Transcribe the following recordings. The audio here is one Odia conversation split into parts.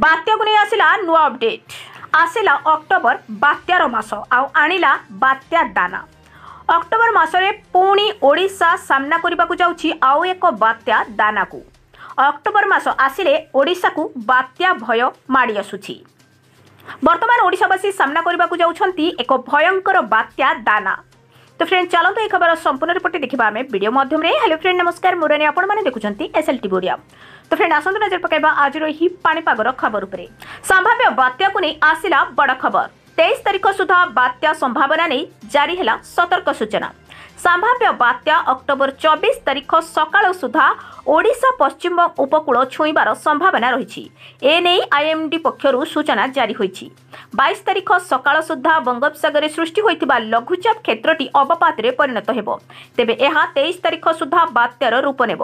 ବାତ୍ୟାକୁ ନେଇ ଆସିଲା ନୂଆ ଅପଡେଟ୍ ଆସିଲା ଅକ୍ଟୋବର ବାତ୍ୟାର ମାସ ଆଉ ଆଣିଲା ବାତ୍ୟା ଦାନା ଅକ୍ଟୋବର ମାସରେ ପୁଣି ଓଡ଼ିଶା ସାମ୍ନା କରିବାକୁ ଯାଉଛି ଆଉ ଏକ ବାତ୍ୟା ଦାନାକୁ ଅକ୍ଟୋବର ମାସ ଆସିଲେ ଓଡ଼ିଶାକୁ ବାତ୍ୟା ଭୟ ମାଡ଼ି ଆସୁଛି ବର୍ତ୍ତମାନ ଓଡ଼ିଶାବାସୀ ସାମ୍ନା କରିବାକୁ ଯାଉଛନ୍ତି ଏକ ଭୟଙ୍କର ବାତ୍ୟା ଦାନା তো ফ্রেন্ড চলন্তু এই খবর সম্পূর্ণ রিপোর্ট দেখিবা আমি ভিডিও মাধ্যমে হ্যালো ফ্রেন্ড নমস্কার মো রানী আপনার দেখুম এসএলটি ওড়িয়া তো ফ্রেন্ড আসন্তু নজর পকাইবা আজর এই পাণিপাগর খবর উপরে সম্ভাব্য বাত্যাকু নেই আসিলা বড় খবর তেইশ তারিখ সুদ্ধা বাত্যা সম্ভাবনা নেই জারি হেলা সতর্ক সূচনা ସମ୍ଭାବ୍ୟ ବାତ୍ୟା ଅକ୍ଟୋବର ଚବିଶ ତାରିଖ ସକାଳ ସୁଦ୍ଧା ଓଡ଼ିଶା ପଶ୍ଚିମବଙ୍ଗ ଉପକୂଳ ଛୁଇଁବାର ସମ୍ଭାବନା ରହିଛି ଏନେଇ ଆଇଏମ୍ଡି ପକ୍ଷରୁ ସୂଚନା ଜାରି ହୋଇଛି ବାଇଶ ତାରିଖ ସକାଳ ସୁଦ୍ଧା ବଙ୍ଗୋପସାଗରରେ ସୃଷ୍ଟି ହୋଇଥିବା ଲଘୁଚାପ କ୍ଷେତ୍ରଟି ଅବପାତରେ ପରିଣତ ହେବ ତେବେ ଏହା ତେଇଶ ତାରିଖ ସୁଦ୍ଧା ବାତ୍ୟାର ରୂପ ନେବ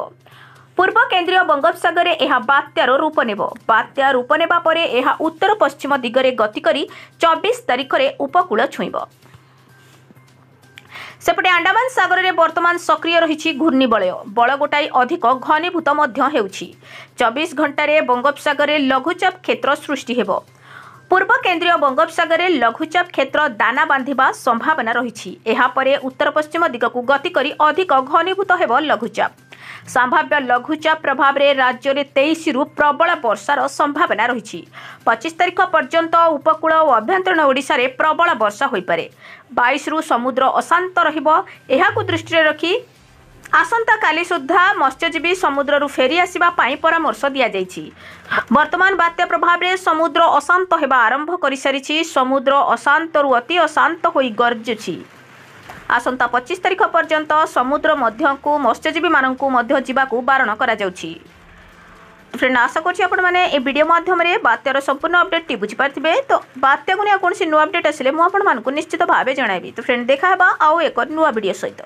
ପୂର୍ବ କେନ୍ଦ୍ରୀୟ ବଙ୍ଗୋପସାଗରରେ ଏହା ବାତ୍ୟାର ରୂପ ନେବ ବାତ୍ୟା ରୂପ ନେବା ପରେ ଏହା ଉତ୍ତର ପଶ୍ଚିମ ଦିଗରେ ଗତି କରି ଚବିଶ ତାରିଖରେ ଉପକୂଳ ଛୁଇଁବ ସେପଟେ ଆଣ୍ଡାମାନ ସାଗରରେ ବର୍ତ୍ତମାନ ସକ୍ରିୟ ରହିଛି ଘୂର୍ଣ୍ଣିବଳୟ ବଳ ଗୋଟାଏ ଅଧିକ ଘନୀଭୂତ ମଧ୍ୟ ହେଉଛି ଚବିଶ ଘଣ୍ଟାରେ ବଙ୍ଗୋପସାଗରରେ ଲଘୁଚାପ କ୍ଷେତ୍ର ସୃଷ୍ଟି ହେବ ପୂର୍ବ କେନ୍ଦ୍ରୀୟ ବଙ୍ଗୋପସାଗରରେ ଲଘୁଚାପ କ୍ଷେତ୍ର ଦାନା ବାନ୍ଧିବା ସମ୍ଭାବନା ରହିଛି ଏହାପରେ ଉତ୍ତର ପଶ୍ଚିମ ଦିଗକୁ ଗତି କରି ଅଧିକ ଘନୀଭୂତ ହେବ ଲଘୁଚାପ ସମ୍ଭାବ୍ୟ ଲଘୁଚାପ ପ୍ରଭାବରେ ରାଜ୍ୟରେ ତେଇଶରୁ ପ୍ରବଳ ବର୍ଷାର ସମ୍ଭାବନା ରହିଛି ପଚିଶ ତାରିଖ ପର୍ଯ୍ୟନ୍ତ ଉପକୂଳ ଓ ଆଭ୍ୟନ୍ତରୀଣ ଓଡ଼ିଶାରେ ପ୍ରବଳ ବର୍ଷା ହୋଇପାରେ ବାଇଶରୁ ସମୁଦ୍ର ଅଶାନ୍ତ ରହିବ ଏହାକୁ ଦୃଷ୍ଟିରେ ରଖି ଆସନ୍ତାକାଲି ସୁଦ୍ଧା ମତ୍ସ୍ୟଜୀବୀ ସମୁଦ୍ରରୁ ଫେରି ଆସିବା ପାଇଁ ପରାମର୍ଶ ଦିଆଯାଇଛି ବର୍ତ୍ତମାନ ବାତ୍ୟା ପ୍ରଭାବରେ ସମୁଦ୍ର ଅଶାନ୍ତ ହେବା ଆରମ୍ଭ କରିସାରିଛି ସମୁଦ୍ର ଅଶାନ୍ତରୁ ଅତି ଅଶାନ୍ତ ହୋଇ ଗର୍ଜୁଛି ଆସନ୍ତା ପଚିଶ ତାରିଖ ପର୍ଯ୍ୟନ୍ତ ସମୁଦ୍ର ମଧ୍ୟକୁ ମତ୍ସ୍ୟଜୀବୀମାନଙ୍କୁ ମଧ୍ୟ ଯିବାକୁ ବାରଣ କରାଯାଉଛି ଫ୍ରେଣ୍ଡ ଆଶା କରୁଛି ଆପଣମାନେ ଏ ଭିଡ଼ିଓ ମାଧ୍ୟମରେ ବାତ୍ୟାର ସମ୍ପୂର୍ଣ୍ଣ ଅପଡେଟ୍ଟି ବୁଝିପାରିଥିବେ ତ ବାତ୍ୟାକୁ ନେଇ କୌଣସି ନୂଆ ଅପଡେଟ୍ ଆସିଲେ ମୁଁ ଆପଣମାନଙ୍କୁ ନିଶ୍ଚିତ ଭାବେ ଜଣାଇବି ତ ଫ୍ରେଣ୍ଡ ଦେଖା ହେବା ଆଉ ଏକ ନୂଆ ଭିଡ଼ିଓ ସହିତ